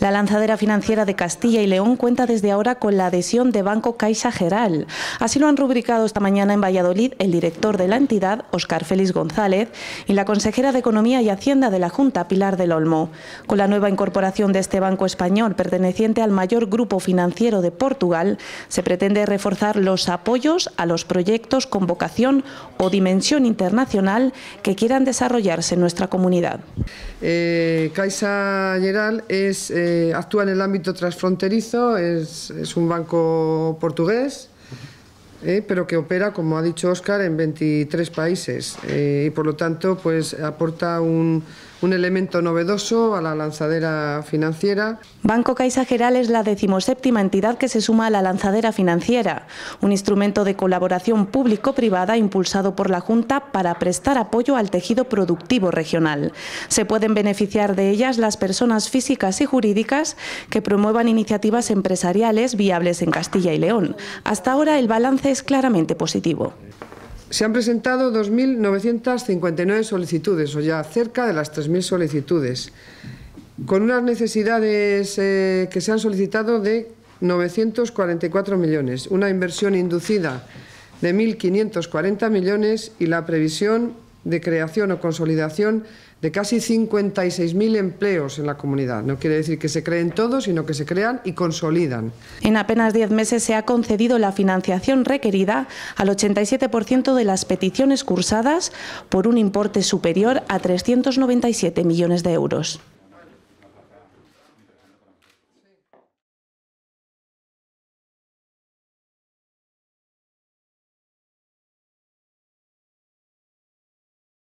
La lanzadera financiera de Castilla y León cuenta desde ahora con la adhesión de Banco Caixa Geral. Así lo han rubricado esta mañana en Valladolid el director de la entidad, Óscar Félix González, y la consejera de Economía y Hacienda de la Junta, Pilar del Olmo. Con la nueva incorporación de este banco español, perteneciente al mayor grupo financiero de Portugal, se pretende reforzar los apoyos a los proyectos con vocación o dimensión internacional que quieran desarrollarse en nuestra comunidad. Eh, Caixa geral es... Eh, actúa en el ámbito transfronterizo, es un banco portugués ¿eh? pero que opera, como ha dicho Óscar, en 23 países eh, y por lo tanto pues aporta un, un elemento novedoso a la lanzadera financiera. Banco Caixa Geral es la decimoséptima entidad que se suma a la lanzadera financiera, un instrumento de colaboración público-privada impulsado por la Junta para prestar apoyo al tejido productivo regional. Se pueden beneficiar de ellas las personas físicas y jurídicas que promuevan iniciativas empresariales viables en Castilla y León. Hasta ahora el balance es claramente positivo. Se han presentado 2.959 solicitudes, o ya cerca de las 3.000 solicitudes, con unas necesidades eh, que se han solicitado de 944 millones, una inversión inducida de 1.540 millones y la previsión de creación o consolidación de casi 56.000 empleos en la comunidad. No quiere decir que se creen todos, sino que se crean y consolidan. En apenas 10 meses se ha concedido la financiación requerida al 87% de las peticiones cursadas por un importe superior a 397 millones de euros.